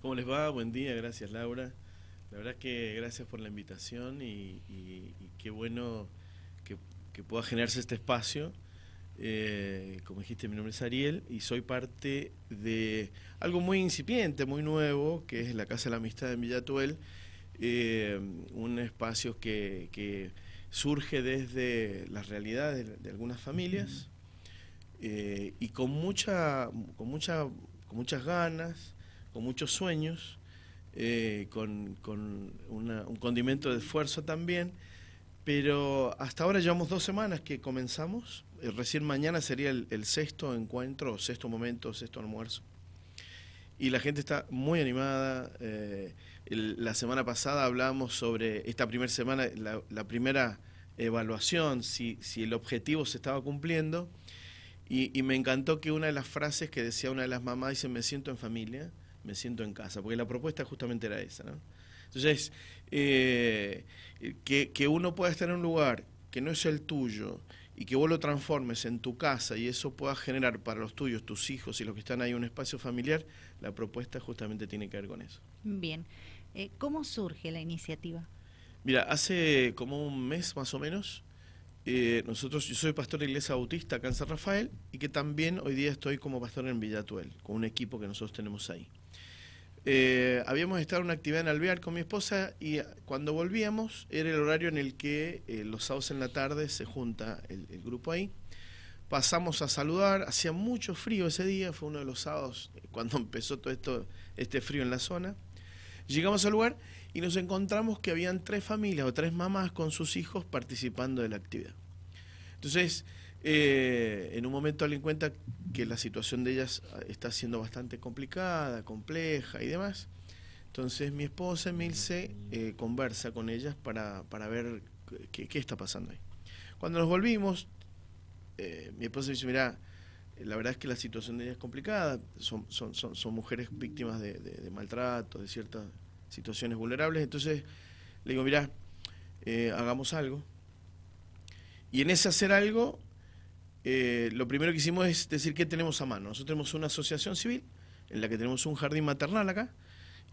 ¿Cómo les va? Buen día, gracias Laura. La verdad que gracias por la invitación y, qué bueno que, pueda generarse este espacio. Eh, como dijiste, mi nombre es Ariel y soy parte de algo muy incipiente, muy nuevo, que es la Casa de la Amistad en Villatuel, eh, un espacio que, surge desde las realidades de, algunas familias eh, y con, mucha, con, con muchas ganas, con muchos sueños, eh, con, con un condimento de esfuerzo también, pero hasta ahora llevamos dos semanas que comenzamos, eh, recién mañana sería el, sexto encuentro, sexto momento, sexto almuerzo, y la gente está muy animada. Eh, la semana pasada hablamos sobre esta primera semana, la, primera evaluación, si, si el objetivo se estaba cumpliendo. Y, y, me encantó que una de las frases que decía una de las mamás dice, me siento en familia, me siento en casa, porque la propuesta justamente era esa. ¿no? Entonces, eh, que, uno pueda estar en un lugar que no es el tuyo y que vos lo transformes en tu casa y eso pueda generar para los tuyos, tus hijos y los que están ahí un espacio familiar, la propuesta justamente tiene que ver con eso. Bien, eh, ¿cómo surge la iniciativa? Mira, hace como un mes más o menos, eh, nosotros, yo soy pastor de iglesia bautista acá en San Rafael y que también hoy día estoy como pastor en Villatuel, con un equipo que nosotros tenemos ahí. Eh, habíamos estado en una actividad en Alvear con mi esposa y cuando volvíamos era el horario en el que eh, los sábados en la tarde se junta el, grupo ahí. Pasamos a saludar, hacía mucho frío ese día, fue uno de los sábados eh, cuando empezó todo esto, este frío en la zona. Llegamos al lugar y nos encontramos que habían tres familias o tres mamás con sus hijos participando de la actividad. Entonces, eh, en un momento alguien cuenta que la situación de ellas ah, está siendo bastante complicada, compleja y demás. Entonces mi esposa Emilce eh, conversa con ellas para, para ver qué, qué, está pasando ahí. Cuando nos volvimos, eh, mi esposa me dice, mira, la verdad es que la situación de ellas es complicada, son, son, son, mujeres víctimas de, de, de, maltrato, de ciertas situaciones vulnerables. Entonces le digo, mira, hagamos algo. Y en ese hacer algo, eh, lo primero que hicimos es decir qué tenemos a mano. Nosotros tenemos una asociación civil en la que tenemos un jardín maternal acá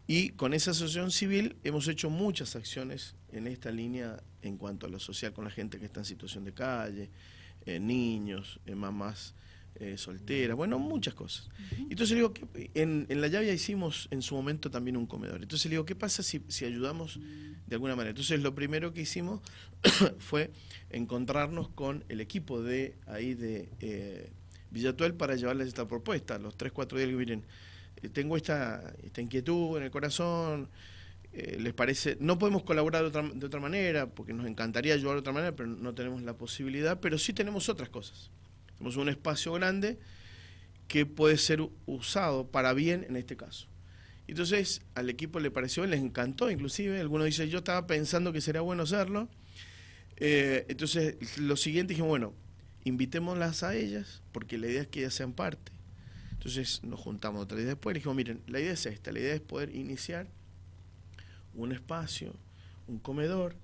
y con esa asociación civil hemos hecho muchas acciones en esta línea en cuanto a lo social con la gente que está en situación de calle, eh, niños, eh, mamás eh, solteras, bueno, muchas cosas. Entonces le digo, en, La Llave hicimos en su momento también un comedor. Entonces le digo, ¿qué pasa si, si ayudamos de alguna manera? Entonces lo primero que hicimos fue encontrarnos con el equipo de ahí de eh, Villatuel para llevarles esta propuesta. Los tres, cuatro días que miren, eh, tengo esta, inquietud en el corazón, eh, les parece, no podemos colaborar de otra, de otra, manera, porque nos encantaría ayudar de otra manera, pero no tenemos la posibilidad, pero sí tenemos otras cosas. Tenemos un espacio grande que puede ser usado para bien en este caso. Entonces al equipo le pareció, les encantó inclusive, algunos dicen yo estaba pensando que sería bueno hacerlo. Eh, entonces lo siguiente dije, bueno, invitémoslas a ellas porque la idea es que ellas sean parte. Entonces nos juntamos otra vez después y dijimos, miren, la idea es esta, la idea es poder iniciar un espacio, un comedor,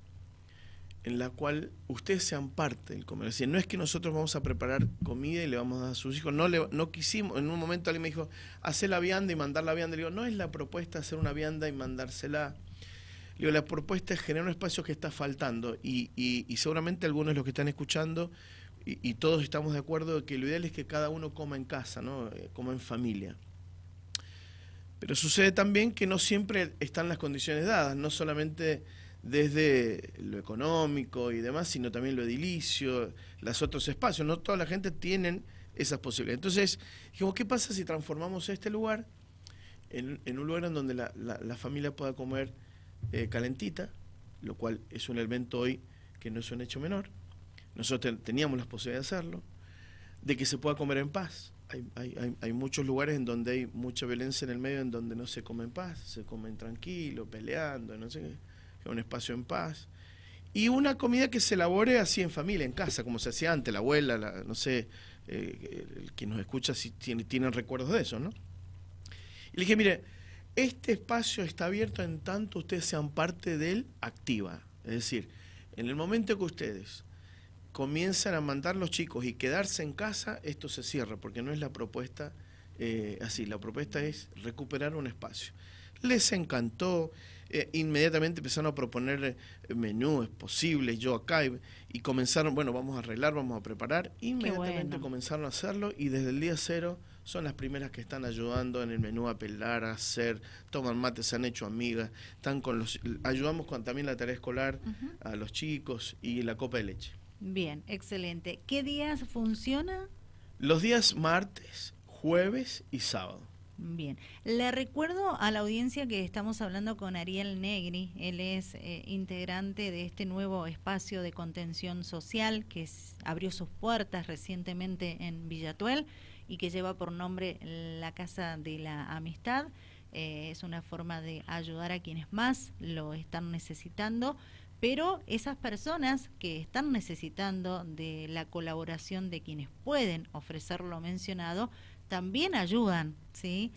en la cual ustedes sean parte del comercio. no es que nosotros vamos a preparar comida y le vamos a dar a sus hijos. No, no quisimos. En un momento alguien me dijo, hacer la vianda y mandar la vianda. Le digo, no es la propuesta hacer una vianda y mandársela. Le digo, la propuesta es generar un espacio que está faltando. Y, seguramente algunos de los que están escuchando y, todos estamos de acuerdo de que lo ideal es que cada uno coma en casa, ¿no? Eh, coma en familia. Pero sucede también que no siempre están las condiciones dadas. No solamente desde lo económico y demás, sino también lo edilicio, los otros espacios. No toda la gente tiene esas posibilidades. Entonces, dijimos, ¿qué pasa si transformamos este lugar en, un lugar en donde la, familia pueda comer eh, calentita, lo cual es un elemento hoy que no es un hecho menor? Nosotros teníamos las posibilidades de hacerlo, de que se pueda comer en paz. Hay, muchos lugares en donde hay mucha violencia en el medio, en donde no se come en paz, se comen tranquilo, peleando, no sé qué un espacio en paz. Y una comida que se elabore así en familia, en casa, como se hacía antes, la abuela, no sé, eh, el que nos escucha si tiene, tienen recuerdos de eso, ¿no? Y le dije, mire, este espacio está abierto en tanto ustedes sean parte del activa. Es decir, en el momento que ustedes comienzan a mandar los chicos y quedarse en casa, esto se cierra, porque no es la propuesta eh, así, la propuesta es recuperar un espacio. Les encantó, eh, inmediatamente empezaron a proponer eh, menús posibles, yo acá, y, comenzaron, bueno, vamos a arreglar, vamos a preparar, inmediatamente comenzaron a hacerlo y desde el día cero son las primeras que están ayudando en el menú a pelar, a hacer, toman mate, se han hecho amigas, están con los, ayudamos con también la tarea escolar a los chicos y la copa de leche. Bien, excelente. ¿Qué días funciona? Los días martes, jueves y sábado. Bien, le recuerdo a la audiencia que estamos hablando con Ariel Negri, él es eh, integrante de este nuevo espacio de contención social que abrió sus puertas recientemente en Villatuel y que lleva por nombre la Casa de la Amistad. Eh, es una forma de ayudar a quienes más lo están necesitando pero esas personas que están necesitando de la colaboración de quienes pueden ofrecer lo mencionado, también ayudan, ¿sí?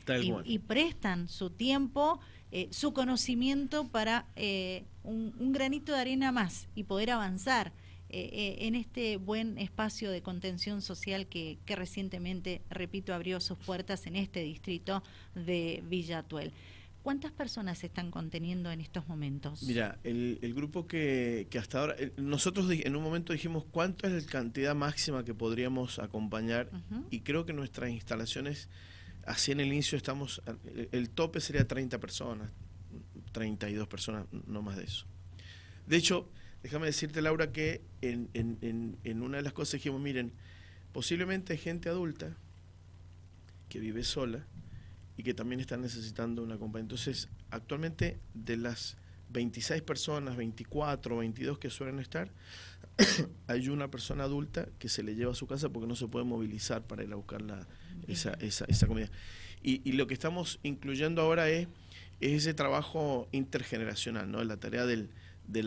Y, prestan su tiempo, eh, su conocimiento para eh, un, granito de arena más y poder avanzar eh, en este buen espacio de contención social que, que recientemente, repito, abrió sus puertas en este distrito de Villatuel. ¿Cuántas personas se están conteniendo en estos momentos? Mira, el, grupo que, hasta ahora, eh, nosotros en un momento dijimos cuánto es la cantidad máxima que podríamos acompañar y creo que nuestras instalaciones, así en el inicio estamos, el, tope sería 30 personas, 32 personas, no más de eso. De hecho, déjame decirte Laura que en, en una de las cosas dijimos, miren, posiblemente gente adulta que vive sola, y que también están necesitando una compañía. Entonces, actualmente de las 26 personas, 24, 22 que suelen estar, hay una persona adulta que se le lleva a su casa porque no se puede movilizar para ir a buscar esa, esa, comida. Y, lo que estamos incluyendo ahora es, ese trabajo intergeneracional, ¿no? la tarea del,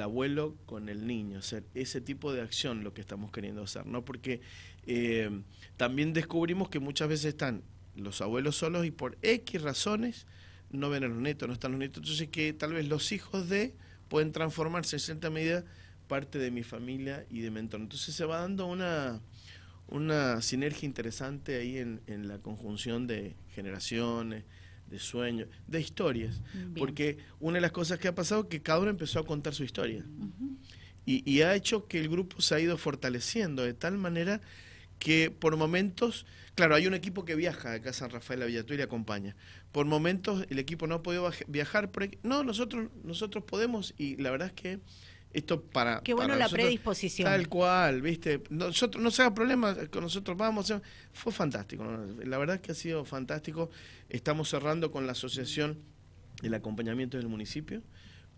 abuelo con el niño, hacer ese tipo de acción lo que estamos queriendo hacer, ¿no? Porque eh, también descubrimos que muchas veces están los abuelos solos y por X razones no ven a los nietos, no están los nietos. Entonces que tal vez los hijos de pueden transformarse en cierta medida parte de mi familia y de mi entorno. Entonces se va dando una, una sinergia interesante ahí en, en la conjunción de generaciones, de sueños, de historias. Porque una de las cosas que ha pasado es que cada uno empezó a contar su historia. y, y ha hecho que el grupo se ha ido fortaleciendo de tal manera que por momentos, claro, hay un equipo que viaja acá a San Rafael la y le acompaña. Por momentos el equipo no ha podido viajar, no, nosotros, nosotros podemos y la verdad es que esto para... Qué bueno la predisposición. Tal cual, viste. Nosotros, no se haga problema, con nosotros vamos. Fue fantástico, la verdad es que ha sido fantástico. Estamos cerrando con la asociación el acompañamiento del municipio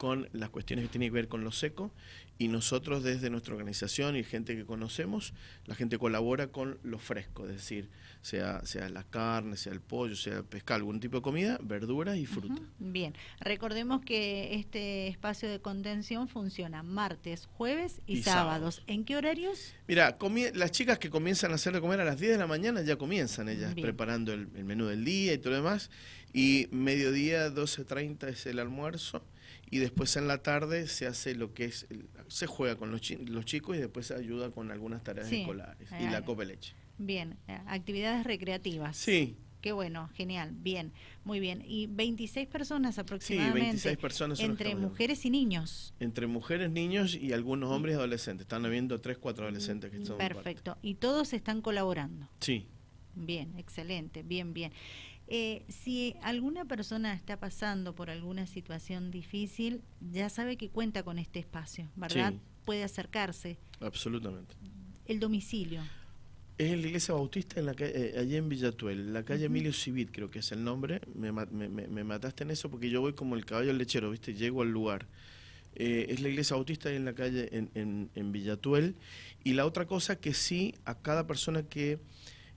con las cuestiones que tienen que ver con lo seco y nosotros desde nuestra organización y gente que conocemos, la gente colabora con lo fresco, es decir, sea, sea la carne, sea el pollo, sea el pescado, algún tipo de comida, verduras y fruta. Bien, recordemos que este espacio de contención funciona martes, jueves y, sábados. ¿En qué horarios? Mira, las chicas que comienzan a hacerle comer a las 10 de la mañana ya comienzan ellas preparando el, el menú del día y todo lo demás y mediodía 12.30 es el almuerzo y después en la tarde se hace lo que es, se juega con los, chicos y después se ayuda con algunas tareas escolares y eh, la copa de leche. Bien, eh, actividades recreativas. Sí. Qué bueno, genial, bien, muy bien. Y 26 personas aproximadamente. Sí, 26 personas. Entre mujeres y niños. Entre mujeres, niños y algunos hombres adolescentes. Están habiendo 3, 4 mm, adolescentes que son. Perfecto. Y todos están colaborando. Sí. Bien, excelente, bien, bien. Eh, si alguna persona está pasando por alguna situación difícil, ya sabe que cuenta con este espacio, ¿verdad? Puede acercarse. Absolutamente. El domicilio. Es la iglesia bautista en la eh, allí en Villatuel, la calle Emilio Civit, creo que es el nombre. Me, mataste en eso porque yo voy como el caballo lechero, ¿viste? Llego al lugar. Eh, es la iglesia bautista en la calle en Villatuel. Y la otra cosa que sí, a cada persona que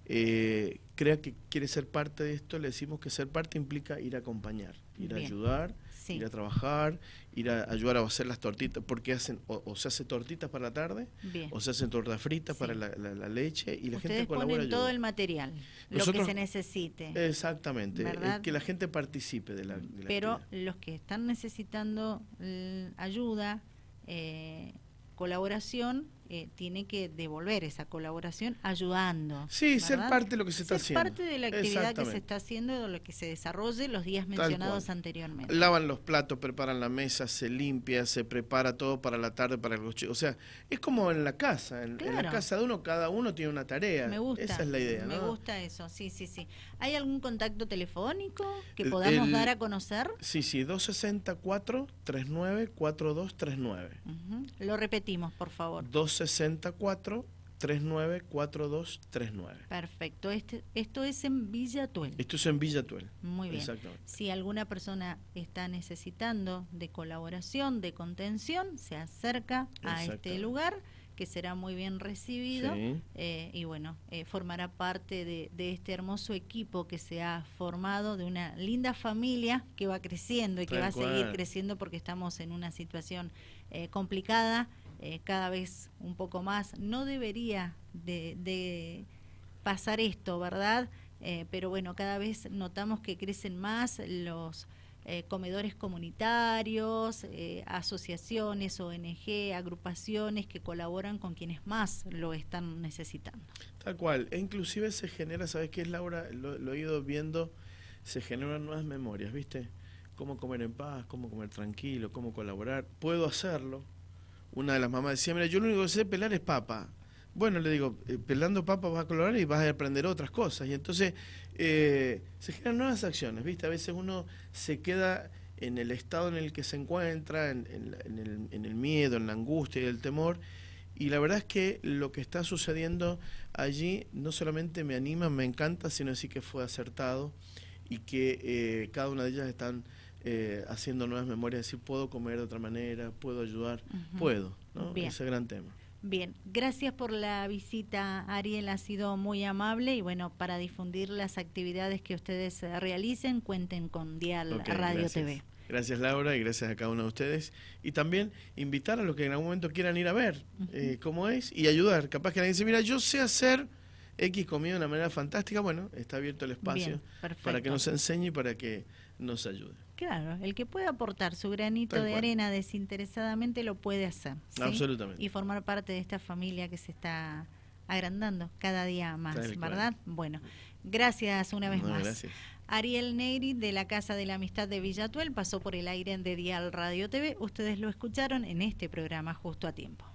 eh, crea que quiere ser parte de esto, le decimos que ser parte implica ir a acompañar, ir a ayudar, ir a trabajar, ir a ayudar a hacer las tortitas, porque hacen o, se hace tortitas para la tarde, o se hacen tortas fritas para la, leche y la gente colabora. Ponen todo el material, lo que se necesite. Exactamente, es que la gente participe de la. Pero los que están necesitando eh, ayuda, eh, colaboración, eh, tiene que devolver esa colaboración ayudando. Sí, ser parte de lo que se está haciendo. ser parte de la actividad que se está haciendo, de lo que se desarrolle los días mencionados anteriormente. Lavan los platos, preparan la mesa, se limpia, se prepara todo para la tarde, para el coche, O sea, es como en la casa, en, la casa de uno, cada uno tiene una tarea. Me gusta. Esa es la idea, Me gusta eso, sí, sí, sí. ¿Hay algún contacto telefónico que podamos dar a conocer? Sí, sí, 264 394239 4239. Lo repetimos, por favor tres 394239. Perfecto. Este, esto es en Villa Tuel Esto es en Villa Villatuel. Muy bien. Si alguna persona está necesitando de colaboración, de contención, se acerca a este lugar que será muy bien recibido eh, y bueno, eh, formará parte de, este hermoso equipo que se ha formado, de una linda familia que va creciendo y que va a seguir creciendo porque estamos en una situación eh, complicada eh, cada vez un poco más. No debería de, pasar esto, ¿verdad? Eh, pero bueno, cada vez notamos que crecen más los eh, comedores comunitarios, asociaciones, ONG, agrupaciones que colaboran con quienes más lo están necesitando. Tal cual, e inclusive se genera, ¿sabes qué es Laura? lo he ido viendo, se generan nuevas memorias, ¿viste? Cómo comer en paz, cómo comer tranquilo, cómo colaborar. Puedo hacerlo, una de las mamás decía, mira, yo lo único que sé pelar es papa. Bueno, le digo, eh, pelando papa vas a colorar y vas a aprender otras cosas. Y entonces eh, se generan nuevas acciones, ¿viste? A veces uno se queda en el estado en el que se encuentra, en, en, el, miedo, en la angustia y el temor. Y la verdad es que lo que está sucediendo allí no solamente me anima, me encanta, sino sí que fue acertado y que eh, cada una de ellas están eh, haciendo nuevas memorias, decir, puedo comer de otra manera, puedo ayudar, puedo, ¿no? Ese gran tema. Bien, gracias por la visita, Ariel, ha sido muy amable y bueno, para difundir las actividades que ustedes eh, realicen, cuenten con Dial Radio TV. Gracias Laura y gracias a cada uno de ustedes. Y también invitar a los que en algún momento quieran ir a ver eh, cómo es y ayudar. Capaz que alguien dice, mira, yo sé hacer X comida de una manera fantástica. Bueno, está abierto el espacio para que nos enseñe y para que nos ayude. Claro, el que pueda aportar su granito de arena desinteresadamente lo puede hacer. Y formar parte de esta familia que se está agrandando cada día más, ¿verdad? Bueno, gracias una vez más. Gracias. Ariel Neyri de la Casa de la Amistad de Villatuel pasó por el aire en Dial Radio TV. Ustedes lo escucharon en este programa justo a tiempo.